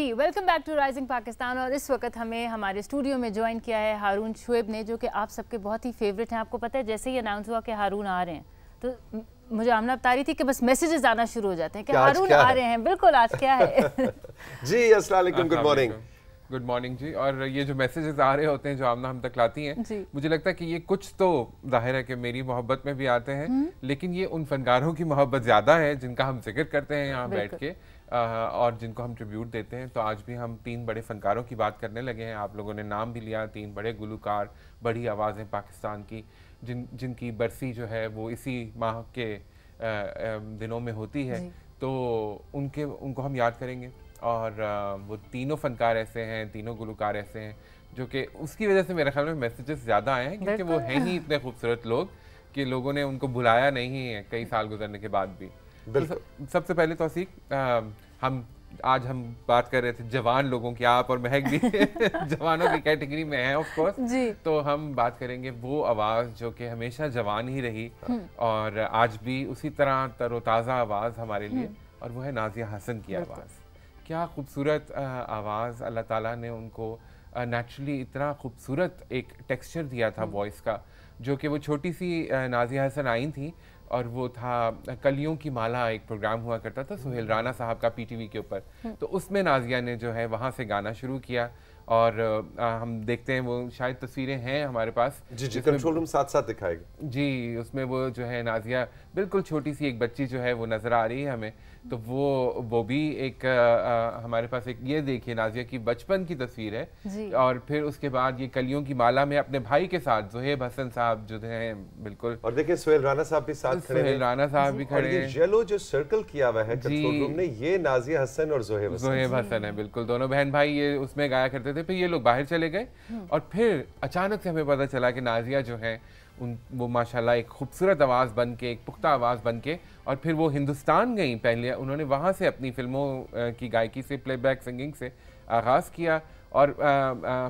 Ji welcome back to Rising Pakistan और इस वक्त हमें हमारे स्टूडियो में ज्वाइन किया है हारून शुएब ने जो कि आप सबके बहुत ही फेवरेट हैं आपको पता है जैसे ही अनाउंस हुआ कि हारून आ रहे हैं तो मुझे आमना बता रही थी कि बस मैसेजेस आना शुरू हो जाते हैं कि हारून आ रहे हैं बिल्कुल आज क्या है जी असल गुड मॉर्निंग गुड मॉर्निंग जी और ये जो मैसेजेस आ रहे होते हैं जो आमना हम तक लाती हैं मुझे लगता है कि ये कुछ तो जाहिर है कि मेरी मोहब्बत में भी आते हैं हम्म। लेकिन ये उन फनकारों की मोहब्बत ज़्यादा है जिनका हम जिक्र करते हैं यहाँ बैठ के और जिनको हम ट्रिब्यूट देते हैं तो आज भी हम तीन बड़े फनकारों की बात करने लगे हैं आप लोगों ने नाम भी लिया तीन बड़े गुलकार बड़ी आवाज़ें पाकिस्तान की जिन जिनकी बरसी जो है वो इसी माह के दिनों में होती है तो उनके उनको हम याद करेंगे और वो तीनों फनकार ऐसे हैं तीनों गुलकार ऐसे हैं जो कि उसकी वजह से मेरे ख्याल में मैसेजेस ज़्यादा आए हैं क्योंकि वो हैं ही इतने खूबसूरत लोग कि लोगों ने उनको बुलाया नहीं है कई साल गुजरने के बाद भी तो सबसे पहले तोसीक हम आज हम बात कर रहे थे जवान लोगों की आप और महक भी जवानों की कैटेगरी में है ऑफ कोर्स तो हम बात करेंगे वो आवाज़ जो कि हमेशा जवान ही रही हम्म। और आज भी उसी तरह तरोताज़ा आवाज़ हमारे लिए हम्म। और वो है नाजिया हसन की आवाज़ क्या खूबसूरत आवाज़ अल्लाह ताला ने उनको नेचुरली इतना खूबसूरत एक टेक्सचर दिया था वॉइस हम्म। का जो कि वो छोटी सी नाजिया हसन आई थी और वो था कलियों की माला एक प्रोग्राम हुआ करता था सुहेल हम्म। राणा साहब का पीटीवी के ऊपर हम्म। तो उसमें नाजिया ने जो है वहाँ से गाना शुरू किया और आ, हम देखते हैं वो शायद तस्वीरें हैं हमारे पास जी जी कंट्रोल रूम साथ साथ दिखाएगा जी उसमें वो जो है नाजिया बिल्कुल छोटी सी एक बच्ची जो है वो नज़र आ रही है हमें तो वो वो भी एक आ, आ, हमारे पास एक ये देखिए नाजिया की बचपन की तस्वीर है और फिर उसके बाद ये कलियों की माला में अपने भाई के साथ जोहेब हसन साहब जो है बिल्कुल और देखिए सुहेल राना साहब भी साथ खड़े सुहेल राना साहब भी खड़े हैं येलो जो सर्कल किया हुआ है जी ने ये नाजिया हसन और जोहेब हसन जोहेब हसन है बिल्कुल दोनों बहन भाई ये उसमें गाया करते थे फिर ये लोग बाहर चले गए हम्म। और फिर अचानक से हमें पता चला कि नाजिया जो है उन वो माशाल्लाह एक खूबसूरत आवाज़ बन के एक पुख्ता आवाज़ बन के और फिर वो हिंदुस्तान गई पहले उन्होंने वहाँ से अपनी फिल्मों की गायकी से प्लेबैक सिंगिंग से आगाज़ किया और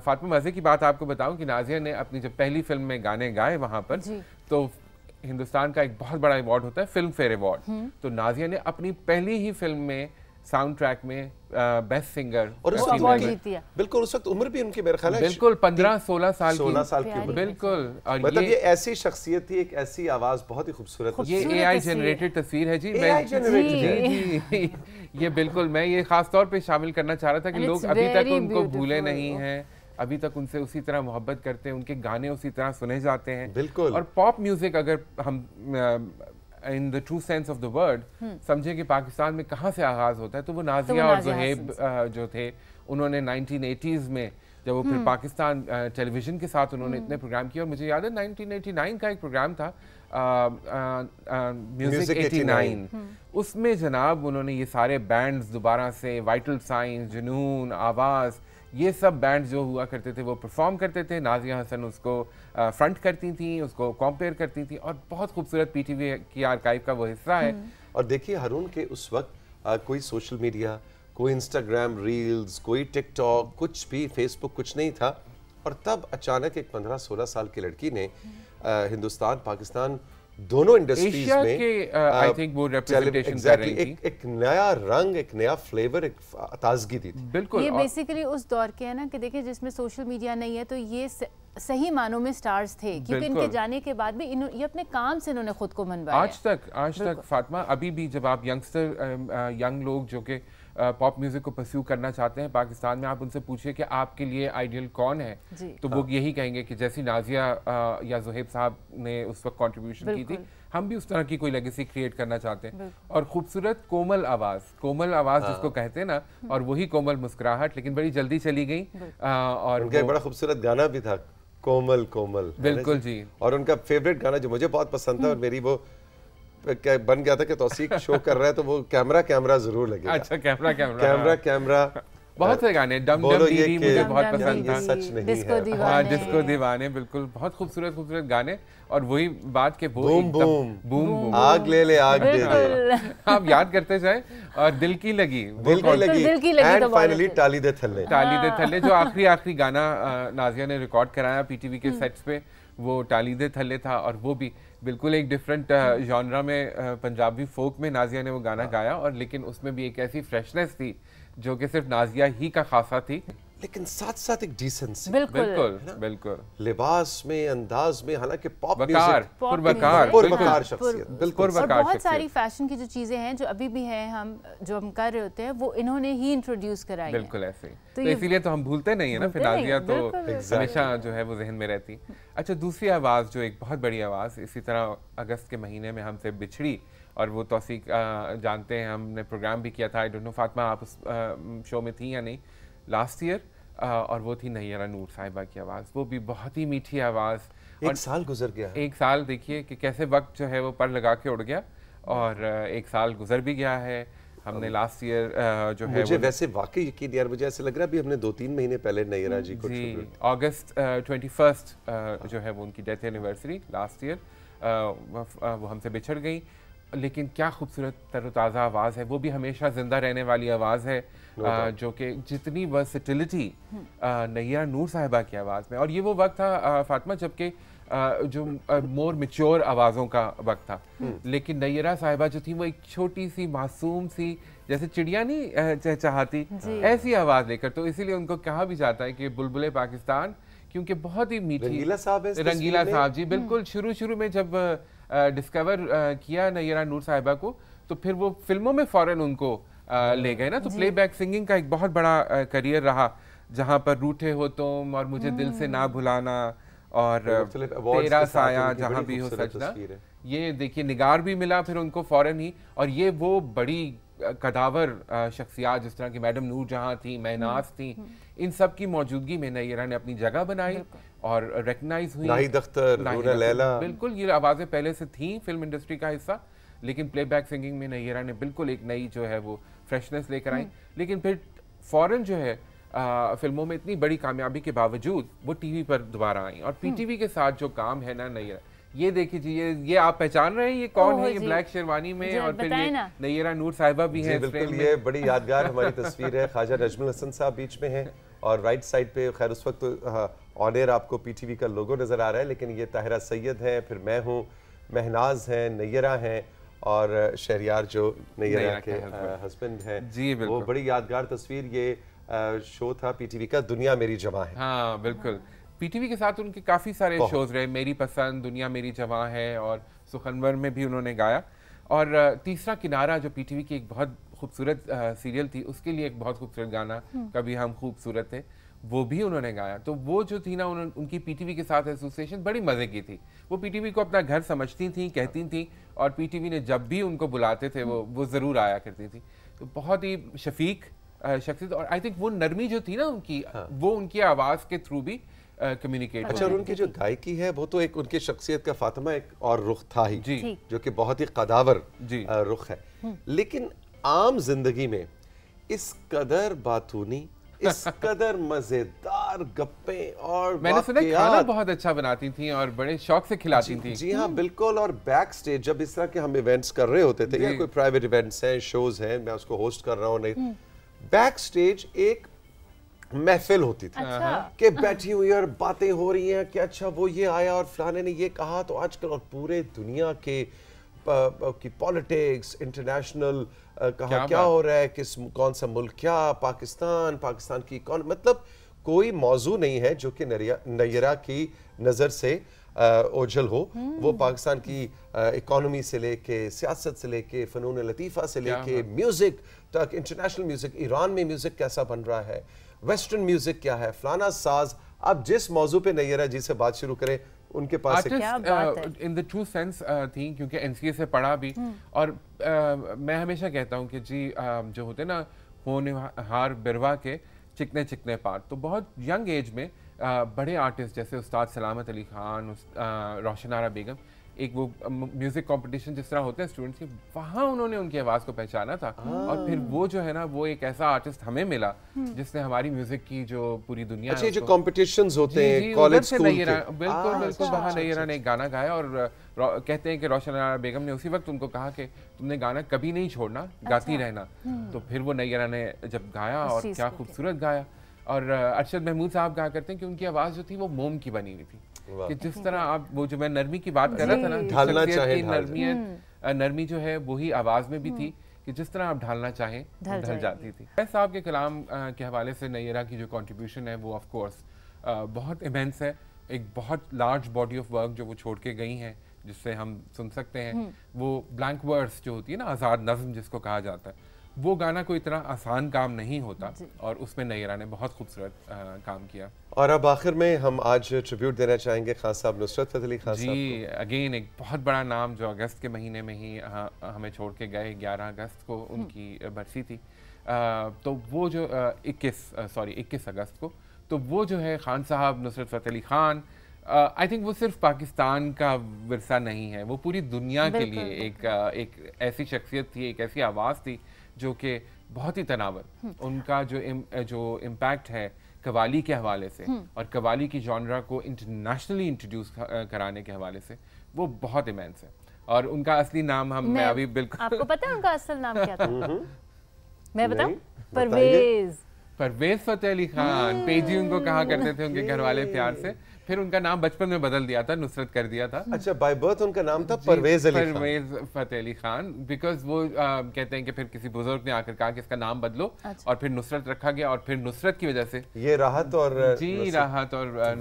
फातिमा मज़े की बात आपको बताऊं कि नाजिया ने अपनी जब पहली फिल्म में गाने गाए वहाँ पर तो हिंदुस्तान का एक बहुत बड़ा अवार्ड होता है फिल्म फेयर अवार्ड तो नाजिया ने अपनी पहली ही फिल्म में साउंड ट्रैक में बेस्ट uh, सिंगर और उस वक्त फीमेल बिल्कुल उस वक्त उम्र भी उनके मेरे ख्याल बिल्कुल पंद्रह सोलह साल सोलह साल की उम्र बिल्कुल और मतलब ये, ऐसी शख्सियत थी एक ऐसी आवाज बहुत ही खूबसूरत ये ए आई जनरेटेड तस्वीर है जी मैं जी जी ये बिल्कुल मैं ये खास तौर पे शामिल करना चाह रहा था कि लोग अभी तक उनको भूले नहीं हैं अभी तक उनसे उसी तरह मोहब्बत करते हैं उनके गाने उसी तरह सुने जाते हैं बिल्कुल और पॉप म्यूजिक अगर हम uh, in the true sense of the word समझे कि पाकिस्तान में कहाँ से आगाज होता है तो वो तो नाजिया तो और जहेब जो थे उन्होंने 1980s में जब वो फिर hmm. पाकिस्तान टेलीविजन के साथ उन्होंने hmm. इतने प्रोग्राम किए और मुझे याद है 1989 का एक प्रोग्राम था म्यूजिक 89 hmm. उसमें जनाब उन्होंने ये सारे बैंड्स दोबारा से वाइटल साइंस जुनून आवाज़ ये सब बैंड जो हुआ करते थे वो परफॉर्म करते थे नाजिया हसन उसको फ्रंट करती थी उसको कॉम्पेयर करती थी और बहुत खूबसूरत पी की आर्काइव का वो हिस्सा है हम्म। और देखिए हरून के उस वक्त आ, कोई सोशल मीडिया कोई इंस्टाग्राम रील्स कोई टिकटॉक कुछ भी फेसबुक कुछ नहीं था और तब अचानक एक पंद्रह सोलह साल की लड़की ने आ, हम्म। हिंदुस्तान पाकिस्तान दोनों इंडस्ट्रीज में आई थिंक uh, uh, वो रिप्रेजेंटेशन exactly, एक, एक नया रंग एक नया फ्लेवर एक ताजगी दी थी बिल्कुल ये बेसिकली उस दौर के है ना कि देखिए जिसमें सोशल मीडिया नहीं है तो ये स... सही मानों में स्टार्स थे क्योंकि इनके जाने के बाद भी ये अपने काम से इन्होंने खुद को मनवाया आज तक आज तक फातिमा अभी भी जब आप यंगस्टर यंग um, uh, लोग जो के पॉप म्यूजिक को परस्यू करना चाहते हैं पाकिस्तान में आप उनसे पूछिए कि आपके लिए आइडियल कौन है तो वो यही कहेंगे कि जैसी नाजिया या जुहेब साहब ने उस वक्त कॉन्ट्रीब्यूशन की थी हम भी उस तरह की कोई लेगेसी क्रिएट करना चाहते हैं और खूबसूरत कोमल आवाज़ कोमल आवाज़ हाँ। जिसको कहते हैं ना हम्म। और वही कोमल मुस्कुराहट लेकिन बड़ी जल्दी चली गई और बड़ा खूबसूरत गाना भी था कोमल कोमल बिल्कुल जी और उनका फेवरेट गाना जो मुझे बहुत पसंद था और हम्म। मेरी वो बन गया था कि तौसीक शो कर रहा है तो वो कैमरा कैमरा जरूर लगेगा अच्छा कैमरा कैमरा कैमरा कैमरा बहुत से गाने डम डम दी मुझे बहुत पसंद था सच नहीं डिस्को है डिस्को हाँ, दीवाने बिल्कुल बहुत खूबसूरत खूबसूरत गाने और वही बात के वो बूम बूम बूम आग ले ले आग दे दे आप याद करते जाए और दिल की लगी दिल की लगी दिल की लगी एंड फाइनली ताली दे थल्ले ताली दे हाँ। थल्ले जो आखिरी आखिरी गाना नाजिया ने रिकॉर्ड कराया पीटीवी के सेट्स हम्म। पे वो ताली दे थल्ले था और वो भी बिल्कुल एक डिफरेंट जॉनरा uh, hmm. में uh, पंजाबी फोक में नाजिया ने वो गाना हाँ। गाया और लेकिन उसमें भी एक ऐसी फ्रेशनेस थी जो कि सिर्फ नाजिया ही का खासा थी लेकिन साथ साथ एक डिसेंसी बिल्कुल बिल्कुल, बिल्कुल। लिबास में अंदाज में हालांकि पॉप वकार पुरवकार पुरवकार शख्सियत बिल्कुल और बहुत सारी फैशन की जो चीजें हैं जो अभी भी हैं हम जो हम कर रहे होते हैं वो इन्होंने ही इंट्रोड्यूस कराई बिल्कुल ऐसे तो, तो इसीलिए तो हम भूलते नहीं है ना फिनाजिया तो हमेशा जो है वो जहन में रहती अच्छा दूसरी आवाज जो एक बहुत बड़ी आवाज इसी तरह अगस्त के महीने में हमसे बिछड़ी और वो तोसीक जानते हैं हमने प्रोग्राम भी किया था आई डोंट नो फातिमा आप उस शो में थी या नहीं लास्ट ईयर uh, और वो थी नैरा नूर साहिबा की आवाज़ वो भी बहुत ही मीठी आवाज़ एक साल गुजर गया एक साल देखिए कि कैसे वक्त जो है वो पर लगा के उड़ गया और uh, एक साल गुजर भी गया है हमने लास्ट ईयर uh, जो है मुझे वैसे वाकई यकीन यार मुझे ऐसे लग रहा है अभी हमने दो तीन महीने पहले नैरा जी को जी अगस्त ट्वेंटी फर्स्ट जो है वो उनकी डेथ एनिवर्सरी लास्ट ईयर वो हमसे बिछड़ गई लेकिन क्या खूबसूरत तरोताज़ा आवाज़ है वो भी हमेशा ज़िंदा रहने वाली आवाज़ है जो कि जितनी वर्सिटिलिटी नैया नूर साहिबा की आवाज़ में और ये वो वक्त था फातिमा जबकि जो मोर मेच्योर आवाज़ों का वक्त था हम्म। लेकिन नैरा साहिबा जो थी वो एक छोटी सी मासूम सी जैसे चिड़िया नहीं चहचहाती ऐसी आवाज़ लेकर तो इसीलिए उनको कहा भी जाता है कि बुलबुल पाकिस्तान क्योंकि बहुत ही मीठी रंगीला साहब रंगीला साहब जी हम्म। बिल्कुल शुरू शुरू में जब डिस्कवर किया नैरा नूर साहिबा को तो फिर वो फिल्मों में फ़ौरन उनको ले गए ना तो प्लेबैक सिंगिंग का एक बहुत बड़ा करियर रहा जहाँ पर रूठे हो तुम और मुझे दिल से ना हम्म। भुलाना और तो तेरा साया जहाँ भी हो सजना ये देखिए निगार भी मिला फिर उनको फौरन ही और ये वो बड़ी कदावर शख्सियात जिस तरह की मैडम नूर जहाँ थी मैनाज हम्म। थी हम्म। इन सब की मौजूदगी में नयरा ने अपनी जगह बनाई और रिकग्नाइज हुई अख्तर लैला बिल्कुल ये आवाज़ें पहले से थी फिल्म इंडस्ट्री का हिस्सा लेकिन प्लेबैक सिंगिंग में नैरा ने बिल्कुल एक नई जो है वो फ्रेशनेस लेकर आई हम्म। लेकिन फिर फ़ौरन जो है आ, फिल्मों में इतनी बड़ी कामयाबी के बावजूद वो टीवी पर दोबारा आई और पीटीवी हम्म। के साथ जो काम है ना नैरा ये देखिए जी ये ये आप पहचान रहे हैं ये कौन है ये ब्लैक शेरवानी में और फिर ये नैरा नूर साहिबा भी हैं बिल्कुल ये बड़ी यादगार हमारी तस्वीर है ख्वाजा रजमुल हसन साहब बीच में है और राइट साइड पे खैर उस वक्त ऑन हाँ, एयर आपको पीटीवी का लोगो नज़र आ रहा है लेकिन ये ताहिरा सैयद है फिर मैं हूँ महनाज हैं नैरा हैं और शहरियार जो नैरा के हस्बैंड हैं जी बिल्कुल वो बड़ी यादगार तस्वीर ये शो था पीटीवी का दुनिया मेरी जमा है हाँ बिल्कुल पीटीवी के साथ उनके काफ़ी सारे शोज रहे मेरी पसंद दुनिया मेरी जमा है और सुखनवर में भी उन्होंने गाया और तीसरा किनारा जो पीटीवी की एक बहुत खूबसूरत सीरियल थी उसके लिए एक बहुत खूबसूरत गाना हम्म। कभी हम खूबसूरत थे वो भी उन्होंने गाया तो वो जो थी ना उन, उनकी पीटीवी के साथ एसोसिएशन बड़ी मज़े की थी वो पीटीवी को अपना घर समझती थी कहती थी और पीटीवी ने जब भी उनको बुलाते थे वो वो ज़रूर आया करती थी तो बहुत ही शफीक शख्सियत और आई थिंक वो नरमी जो थी ना उनकी हाँ। वो उनकी आवाज़ के थ्रू भी कम्युनिकेट अच्छा और उनकी जो गायकी है वो तो एक उनकी शख्सियत का फातिमा एक और रुख था ही जी। जो कि बहुत ही कदावर रुख है हम्म। लेकिन आम जिंदगी में इस कदर बातूनी इस कदर मजेदार गप्पे और मैंने सुना खाना बहुत अच्छा बनाती थी और बड़े शौक से खिलाती जी, थी जी हाँ बिल्कुल और बैक स्टेज जब इस तरह के हम इवेंट्स कर रहे होते थे या कोई प्राइवेट इवेंट्स हैं शोज हैं मैं उसको होस्ट कर रहा हूँ नहीं बैक स्टेज एक महफिल होती थी अच्छा। हाँ। कि बैठी हुई और बातें हो रही हैं कि अच्छा वो ये आया और फलाने ने ये कहा तो आजकल और पूरे दुनिया के की पॉलिटिक्स इंटरनेशनल कहा क्या, क्या हो रहा है किस कौन सा मुल्क क्या पाकिस्तान पाकिस्तान की कौन मतलब कोई मौजू नहीं है जो कि नैरा की नज़र से ओझल हो वो हम्म। पाकिस्तान की इकोनॉमी से लेके सियासत से लेके फ़नून लतीफ़ा से लेके म्यूज़िक तक इंटरनेशनल म्यूज़िक ईरान में म्यूज़िक कैसा बन रहा है वेस्टर्न म्यूज़िक क्या है फलाना साज आप जिस मौजू पे नैरा जी से बात शुरू करें उनके पास इन द ट्रू सेंस थी क्योंकि एन से पढ़ा भी हम्म। और uh, मैं हमेशा कहता हूँ कि जी um, जो होते ना होने हार बिरवा के चिकने चिकने पार तो बहुत यंग एज में uh, बड़े आर्टिस्ट जैसे उस्ताद सलामत अली खान उस, uh, रोशन आरा बेगम एक वो म्यूजिक कंपटीशन जिस तरह होते हैं स्टूडेंट्स के वहाँ उन्होंने उनकी आवाज़ को पहचाना था और फिर हाँ। वो जो है ना वो एक ऐसा आर्टिस्ट हमें मिला हम्म। जिसने हमारी म्यूजिक की जो पूरी दुनिया अच्छा जो कॉम्पिटिशन होते हैं कॉलेज के बिल्कुल हाँ, बिल्कुल अच्छा, वहाँ नैरा ने एक गाना गाया और कहते हैं कि रोशन बेगम ने उसी वक्त उनको कहा कि तुमने गाना कभी नहीं छोड़ना गाती अच्छा। रहना हम्म। तो फिर वो नैरा ने जब गाया और क्या खूबसूरत गाया और अरशद महमूद साहब कहा करते हैं कि उनकी आवाज़ जो थी वो मोम की बनी हुई थी कि जिस तरह आप वो जो मैं नरमी की बात कर रहा था ना ढालना चाहे नरमी हम्म। नरमी जो है वही आवाज में भी थी हम्म। कि जिस तरह आप ढालना चाहें ढल जाती थी साहब के कलाम के हवाले से नैरा की जो कॉन्ट्रीब्यूशन है वो ऑफकोर्स बहुत इमेंस है एक बहुत लार्ज बॉडी ऑफ वर्क जो वो छोड़ के गई हैं जिससे हम सुन सकते हैं हम्म। वो ब्लैंक वर्ड्स जो होती है ना आज़ाद नज्म जिसको कहा जाता है वो गाना कोई इतना आसान काम नहीं होता और उसमें नैरा ने बहुत खूबसूरत काम किया और अब आखिर में हम आज ट्रिब्यूट देना चाहेंगे खान साहब नुसरत फतली खान जी अगेन एक बहुत बड़ा नाम जो अगस्त के महीने में ही हमें छोड़ के गए 11 अगस्त को हम्म। उनकी बरसी थी तो वो जो 21 सॉरी 21 अगस्त को तो वो जो है खान साहब नुसरत फतली खान आई थिंक वो सिर्फ पाकिस्तान का वरसा नहीं है वो पूरी दुनिया के लिए एक एक ऐसी शख्सियत थी एक ऐसी आवाज़ थी जो कि बहुत ही तनावर हम्म। उनका जो इम, जो इम्पैक्ट है कवाली के हवाले से हम्म। और कवाली की जॉनरा को इंटरनेशनली इंट्रोड्यूस कराने के हवाले से वो बहुत इमेंस है और उनका असली नाम हम मैं अभी बिल्कुल आपको पता है उनका असल नाम क्या था मैं बताऊं परवेज परवेज फतेह अली खान पेजी हाँ। उनको कहा करते थे उनके घर वाले प्यार से फिर उनका नाम बचपन में बदल दिया था नुसरत कर दिया था अच्छा बाय बर्थ उनका नाम था परवेज अली परवेज फतेह अली खान बिकॉज वो आ, कहते हैं कि फिर किसी बुजुर्ग ने आकर कहा कि इसका नाम बदलो अच्छा। और फिर नुसरत रखा गया और फिर नुसरत की वजह से ये राहत और जी राहत और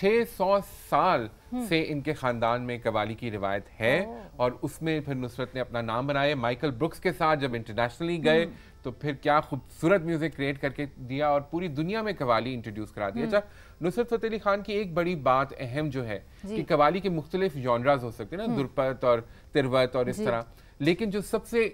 छह सौ साल हम्म। से इनके ख़ानदान में कवाली की रिवायत है और उसमें फिर नुसरत ने अपना नाम बनाया माइकल ब्रुक्स के साथ जब इंटरनेशनली गए हम्म। तो फिर क्या खूबसूरत म्यूज़िक क्रिएट करके दिया और पूरी दुनिया में कवाली इंट्रोड्यूस करा दिया अच्छा हम्म। नुसरत फतेह अली खान की एक बड़ी बात अहम जो है कि कवाली के मुख्तलिफ जॉनराज हो सकते हैं ना दुर्पत और तिरवत और इस तरह लेकिन जो सबसे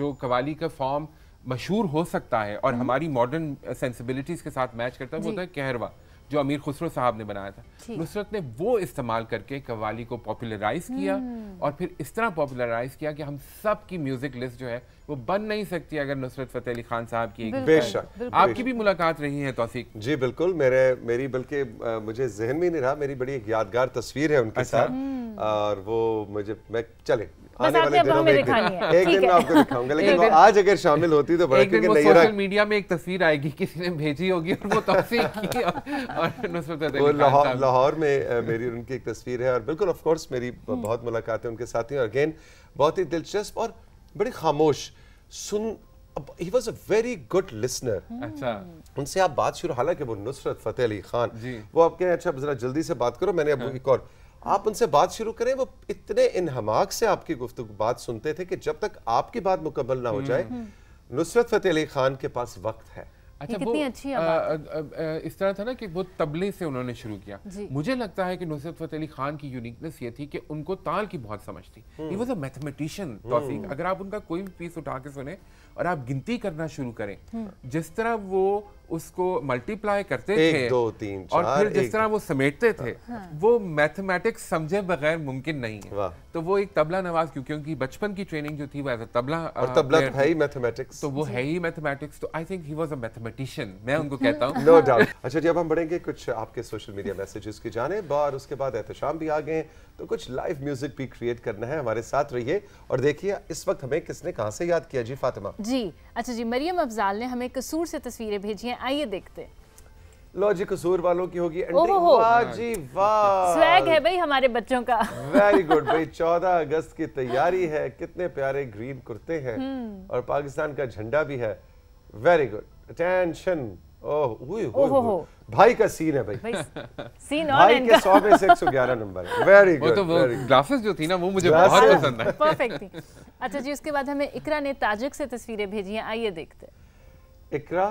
जो कवाली का फॉर्म मशहूर हो सकता है और हमारी मॉडर्न सेंसिबिलिटीज़ के साथ मैच करता है वो होता है कहरवा जो अमीर खुसरो साहब ने बनाया था नुसरत ने वो इस्तेमाल करके कवाली को पॉपुलराइज किया हम्म। और फिर इस तरह पॉपुलराइज किया कि हम सब की म्यूज़िक लिस्ट जो है वो बन नहीं सकती अगर नुसरत फतेह अली खान साहब की बेशक आपकी भी मुलाकात रही है तोफीक जी बिल्कुल मेरे मेरी बल्कि मुझे जहन में नहीं रहा मेरी बड़ी एक यादगार तस्वीर है उनके अच्छा। साथ हम्म। और वो मुझे मैं चले तो एक तस्वीर आएगी किसी ने भेजी होगी और वो लाहौर में मेरी उनकी एक तस्वीर है और बिल्कुल ऑफ कोर्स मेरी हम्म। बहुत उनके साथ ही और अगेन बहुत ही दिलचस्प और बड़ी खामोश सुन he was a very good listener अच्छा उनसे आप बात शुरू हालांकि वो नुसरत फतेह अली खान वो आप कहें अच्छा जरा जल्दी से बात करो मैंने अब हाँ। एक और आप उनसे बात शुरू करें वो इतने इनहमाक से आपकी गुफ्तु बात सुनते थे कि जब तक आपकी बात मुकम्मल ना हो हम्म। जाए नुसरत फतेह अली खान के पास वक्त है अच्छा कितनी अच्छी आ, आ, आ, इस तरह था ना कि वो तबले से उन्होंने शुरू किया मुझे लगता है कि नुसरत फतेह अली खान की यूनिकनेस ये थी कि उनको ताल की बहुत समझ थी ही वॉज अ मैथमेटिशियन तोफीक अगर आप उनका कोई भी पीस उठा के सुने और आप गिनती करना शुरू करें हम्म। जिस तरह वो उसको मल्टीप्लाई करते एक, थे दो तीन और फिर जिस तरह वो समेटते थे हाँ।, हाँ। वो मैथमेटिक्स समझे बगैर मुमकिन नहीं है तो वो एक तबला नवाज क्योंकि उनकी बचपन की ट्रेनिंग जो थी वो एज अ तबला और uh, तबला है ही मैथमेटिक्स तो वो है ही मैथमेटिक्स तो I think he was a mathematician मैं उनको कहता हूँ नो डाउट अच्छा जी अब हम बढ़ेंगे कुछ आपके सोशल मीडिया मैसेजेस की जाने और उसके बाद एहतशाम भी आ गए तो कुछ लाइव म्यूजिक भी क्रिएट करना है हमारे साथ रहिए और देखिए इस वक्त हमें किसने कहाँ से याद किया जी फातिमा जी अच्छा जी मरियम अफजाल ने हमें कसूर से तस्वीरें भेजी हैं आइए देखते लो जी कसूर वालों की होगी जी स्वैग है भाई हमारे बच्चों का वेरी गुड भाई चौदह अगस्त की तैयारी है कितने प्यारे ग्रीन कुर्ते हैं हम्म। और पाकिस्तान का झंडा भी है very good attention oh oh भाई का सीन है भाई सीन भाई के सौ में से एक सौ ग्यारह नंबर वेरी गुड तो वो ग्लासेस जो थी ना वो मुझे बहुत पसंद है परफेक्ट थी अच्छा जी उसके बाद हमें इकरा ने ताजिक से तस्वीरें भेजी हैं आइए देखते हैं इकरा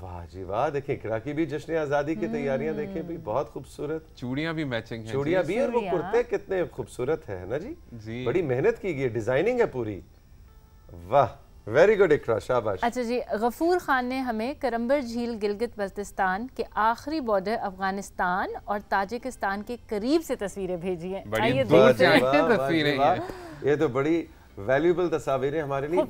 वाह जी वाह देखिए इकरा की भी जश्न आज़ादी की तैयारियां देखिए भी बहुत खूबसूरत चूड़ियां भी मैचिंग हैं चूड़ियां भी और वो कुर्ते कितने खूबसूरत है ना जी, जी बड़ी मेहनत की गई डिजाइनिंग है पूरी वाह वेरी गुड इकरा शाबाश अच्छा जी गफूर खान ने हमें करम्बर झील गिलगित बल्तिस्तान के आखिरी बॉर्डर अफगानिस्तान और ताजिकिस्तान के करीब से तस्वीरें भेजी हैं तस्वीरें ये तो बड़ी वैल्यूबल तस्वीरें हमारे लिए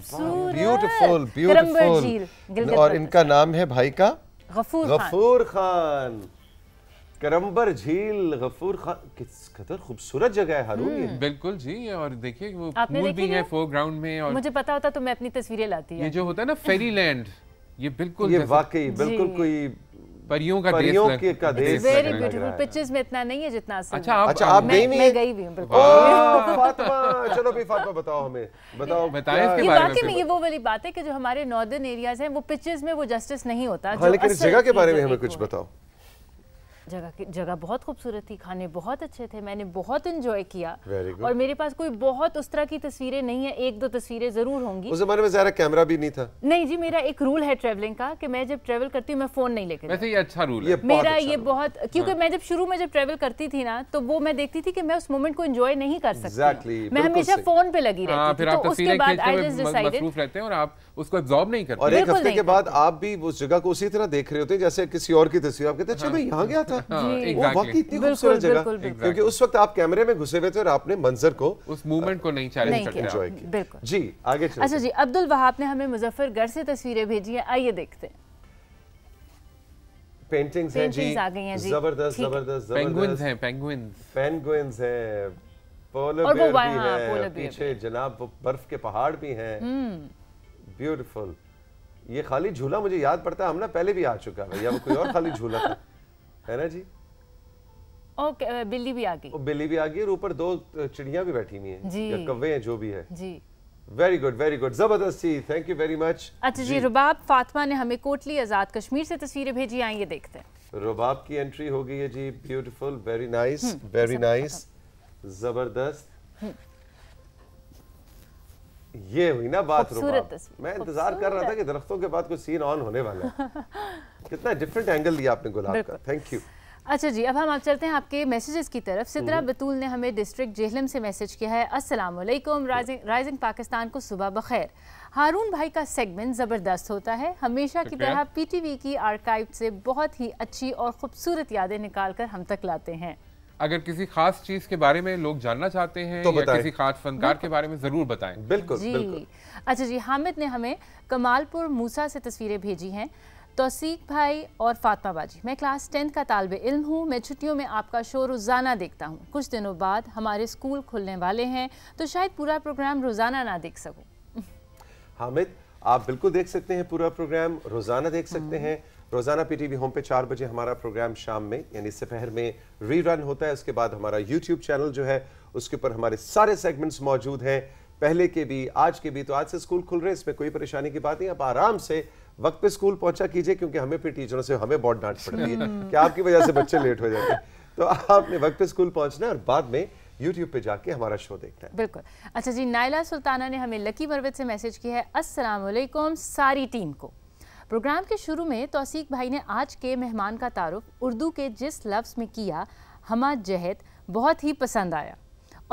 ब्यूटीफुल ब्यूटीफुल और इनका नाम है भाई का गफूर गफूर खान करम्बर झील गफूर खान किस कदर खूबसूरत जगह है हारून ये हम्म। बिल्कुल जी और देखिए वो पूल भी है फोरग्राउंड में और मुझे पता होता तो मैं अपनी तस्वीरें लाती ये जो होता है ना फेरी लैंड ये बिल्कुल ये वाकई बिल्कुल कोई परियों का परियों देश के का देश वेरी ब्यूटीफुल पिक्चर्स में इतना नहीं है जितना असल अच्छा आप अच्छा आप मैं, मैं गई भी हूं बिल्कुल फातिमा चलो भी फातिमा बताओ हमें बताओ बताएं इसके बारे में में ये वो वाली बात है कि जो हमारे नॉर्दर्न एरियाज हैं वो पिक्चर्स में वो जस्टिस नहीं होता लेकिन जगह के बारे में हमें कुछ बताओ जगह की जगह बहुत खूबसूरत थी खाने बहुत अच्छे थे मैंने बहुत इन्जॉय किया और मेरे पास कोई बहुत उस तरह की तस्वीरें नहीं है एक दो तस्वीरें जरूर होंगी उस जमाने में ज्यादा कैमरा भी नहीं था नहीं जी मेरा एक रूल है ट्रेवलिंग का कि मैं जब ट्रेवल करती हूँ मैं फ़ोन नहीं लेकर अच्छा रूल है मेरा ये बहुत अच्छा क्योंकि हाँ। मैं जब शुरू में जब ट्रेवल करती थी ना तो वो मैं देखती थी कि मैं उस मोमेंट को इंजॉय नहीं कर सकती मैं हमेशा फ़ोन पे लगी हाँ, रहती तो और आप एक हफ्ते के बाद आप भी उस जगह को उसी तरह देख रहे होते जैसे किसी और की तस्वीर आप कहते हैं अच्छा, हाँ। यहाँ गया था हाँ, वक्त इतनी खूबसूरत जगह क्योंकि उस वक्त आप कैमरे में घुसे हुए थे और आपने मंजर को उस मूवमेंट को नहीं चैलेंज बिल्कुल जी आगे अच्छा जी अब्दुल वहाब ने हमें मुजफ्फरगढ़ से तस्वीरें भेजी है आइए देखते हैं पेंटिंग्स हैं जी जबरदस्त जबरदस्त पेंगुइन्स हैं पेंगुइन्स पेंगुइन्स हैं पोलर बियर भी हैं पीछे जनाब बर्फ के पहाड़ भी हैं ब्यूटीफुल हम्म। ये खाली झूला मुझे याद पड़ता है हम ना पहले भी आ चुका है या वो कोई और खाली झूला था है ना जी और बिल्ली भी आ गई बिल्ली भी आ गई और ऊपर दो चिड़िया भी बैठी हुई है कवे कव्वे हैं जो भी है जी वेरी गुड वेरी गुड जबरदस्त थी थैंक यू वेरी मच अच्छा जी, जी रुबाब फातिमा ने हमें कोटली आजाद कश्मीर से तस्वीरें भेजी आइए देखते हैं रुबाब की एंट्री हो गई है जी beautiful very nice very nice जबरदस्त हम्म। ये हुई ना बात मैं इंतजार कर रहा था कि दरख्तों के बाद कुछ सीन ऑन होने वाला है कितना डिफरेंट एंगल दिया आपने गुलाब का थैंक यू अच्छा जी अब हम आप चलते हैं आपके मैसेजेस की तरफ हम्म। सिद्रा बतूल ने हमें डिस्ट्रिक्ट जेहलम से मैसेज किया है अस्सलाम वालेकुम राइजिंग राइजिंग पाकिस्तान को सुबह बखैर हारून भाई का सेगमेंट ज़बरदस्त होता है हमेशा की अच्छा। तरह पीटीवी की आर्काइव से बहुत ही अच्छी और ख़ूबसूरत यादें निकाल कर हम तक लाते हैं अगर किसी खास चीज के बारे में लोग जानना चाहते हैं तो या किसी खास फनकार के बारे में जरूर बताएं बिल्कुल जी बिल्कुल। अच्छा जी हामिद ने हमें कमालपुर मूसा से तस्वीरें भेजी हैं तोसीक भाई और फातमा बाजी मैं क्लास टेंथ का तालब इल्म हूँ मैं छुट्टियों में आपका शो रोज़ाना देखता हूँ कुछ दिनों बाद हमारे स्कूल खुलने वाले हैं तो शायद पूरा प्रोग्राम रोज़ाना ना देख सकूँ हामिद आप बिल्कुल देख सकते हैं पूरा प्रोग्राम रोज़ाना देख सकते हम्म। हैं रोज़ाना पी टी वी होम पे चार बजे हमारा प्रोग्राम शाम में यानी सपहर में रीरन होता है उसके बाद हमारा यूट्यूब चैनल जो है उसके ऊपर हमारे सारे सेगमेंट्स मौजूद हैं पहले के भी आज के भी तो आज से स्कूल खुल रहे हैं इसमें कोई परेशानी की बात नहीं आप आराम से वक्त पे स्कूल पहुंचा कीजिए क्योंकि हमें फिर टीचरों से हमें बहुत डांट पड़ रही है हम्म। कि आपकी वजह से बच्चे लेट हो जाते हैं तो आपने वक्त पे स्कूल पहुंचना है और बाद में यूट्यूब पे जाके हमारा शो देखना है बिल्कुल अच्छा जी नायला सुल्ताना ने हमें लकी परवेज से मैसेज किया है असलम सारी टीम को प्रोग्राम के शुरू में तोसीक भाई ने आज के मेहमान का तारुफ उर्दू के जिस लफ्ज़ में किया हमा जहद बहुत ही पसंद आया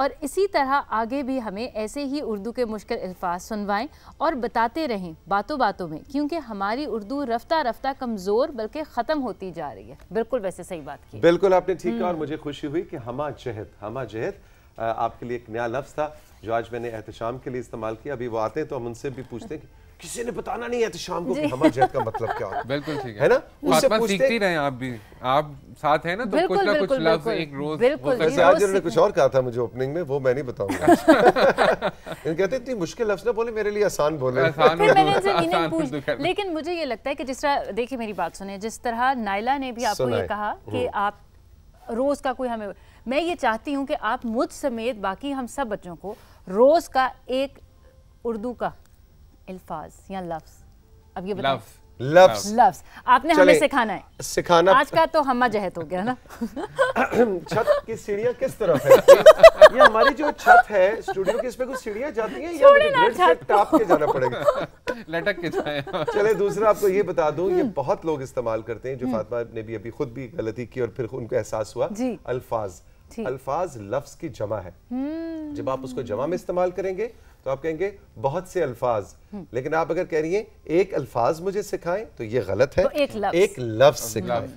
और इसी तरह आगे भी हमें ऐसे ही उर्दू के मुश्किल अल्फाज सुनवाएं और बताते रहें बातों बातों में क्योंकि हमारी उर्दू रफ्ता रफ्ता कमज़ोर बल्कि ख़त्म होती जा रही है बिल्कुल वैसे सही बात की बिल्कुल आपने ठीक कहा और हम्म। मुझे खुशी हुई कि हमा जहद हमा जहद आपके लिए एक नया लफ्ज़ था जो आज मैंने एहतम के लिए इस्तेमाल किया अभी वो आते हैं तो हम उनसे भी पूछते हैं किसी ने बताना नहीं है तो शाम को कि हमारे का मतलब क्या है बिल्कुल ठीक है है ना उससे सीखती रहे आप भी आप साथ हैं ना तो कुछ ना कुछ लव एक रोज वैसे आज उन्होंने कुछ और कहा था मुझे ओपनिंग में वो मैं नहीं बताऊंगा कहते इतनी मुश्किल लफ्ज ना बोले मेरे लिए आसान बोले तो लेकिन मुझे ये लगता है कि जिस तरह देखिए मेरी बात सुने जिस तरह नायला ने भी आपको ये कहा हम्म। कि आप रोज का कोई हमें मैं ये चाहती हूँ कि आप मुझ समेत बाकी हम सब बच्चों को रोज का एक उर्दू का अल्फाज या लफ्ज अब ये बताओ लफ्ज लफ्ज आपने हमें सिखाना है सिखाना आज का तो हम जहत हो गया ना छत की सीढ़ियाँ किस तरफ है ये हमारी जो छत है स्टूडियो की इस पे कुछ सीढ़ियाँ जाती हैं या मुझे से टाप के जाना पड़ेगा लटक के जाए चले दूसरा आपको ये बता दूं ये हम्म। बहुत लोग इस्तेमाल करते हैं जो हम्म। फातिमा ने भी अभी खुद भी गलती की और फिर उनको एहसास हुआ अल्फाज अल्फाज लफ्ज की जमा है हम्म। जब आप उसको जमा में इस्तेमाल करेंगे तो आप कहेंगे बहुत से अल्फाज हम्म। लेकिन आप अगर कह रही हैं एक अल्फाज मुझे सिखाएं तो ये गलत है तो एक लफ्ज सिखाएं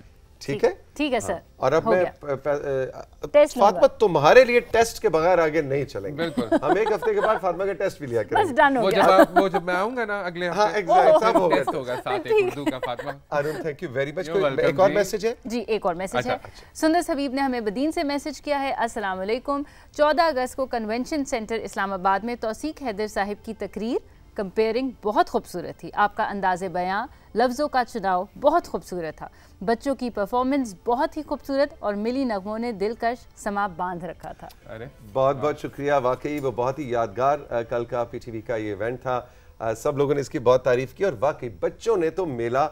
ठीक है ठीक है हाँ। सर और अब मैं फातमा तुम्हारे लिए टेस्ट के बगैर आगे नहीं चलेंगे बिल्कुल हम एक हफ्ते के बाद फातमा का टेस्ट भी लिया करेंगे वो जब वो जब मैं आऊंगा ना अगले हाँ, हफ्ते हाँ एग्जैक्ट सब होगा टेस्ट होगा साथ एक उर्दू का Fatima Arun thank you very much एक और मैसेज है जी एक और मैसेज अच्छा, है अच्छा। सुंदर हबीब ने हमें बदीन से मैसेज किया है अस्सलाम वालेकुम 14 अगस्त को कन्वेंशन सेंटर इस्लामाबाद में तौसीक हैदर साहिब की तकरीर कंपेयरिंग बहुत खूबसूरत थी आपका अंदाज बयां लफ्ज़ों का चुनाव बहुत खूबसूरत था बच्चों की परफॉर्मेंस बहुत ही खूबसूरत और मिली नगमों ने दिलकश समा बांध रखा था अरे बहुत बहुत शुक्रिया वाकई वो बहुत ही यादगार कल का पीटीवी का ये इवेंट था आ, सब लोगों ने इसकी बहुत तारीफ की और वाकई बच्चों ने तो मेला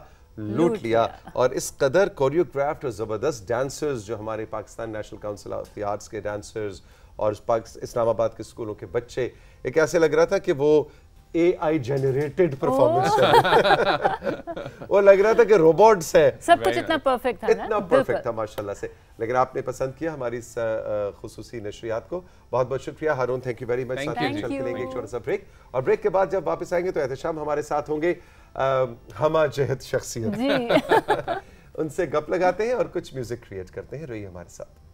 लूट लिया और इस कदर कोरियोग्राफ्ट और ज़बरदस्त डांसर्स जो हमारे Pakistan National Council of the Arts के डांसर्स और इस्लामाबाद के स्कूलों के बच्चे एक ऐसे लग रहा था कि वो ए आई जनरेटेड परफॉर्मेंस वो लग रहा था कि रोबोट्स है सब कुछ इतना परफेक्ट था इतना परफेक्ट था माशाल्लाह से लेकिन आपने पसंद किया हमारी इस खसूसी नशरियात को बहुत बहुत शुक्रिया Haroon thank you very much साथ लेंगे एक छोटा सा ब्रेक और ब्रेक के बाद जब वापस आएंगे तो एहतशाम हमारे साथ होंगे हम जहद शख्सियत उनसे गप लगाते हैं और कुछ म्यूजिक क्रिएट करते हैं रही हमारे साथ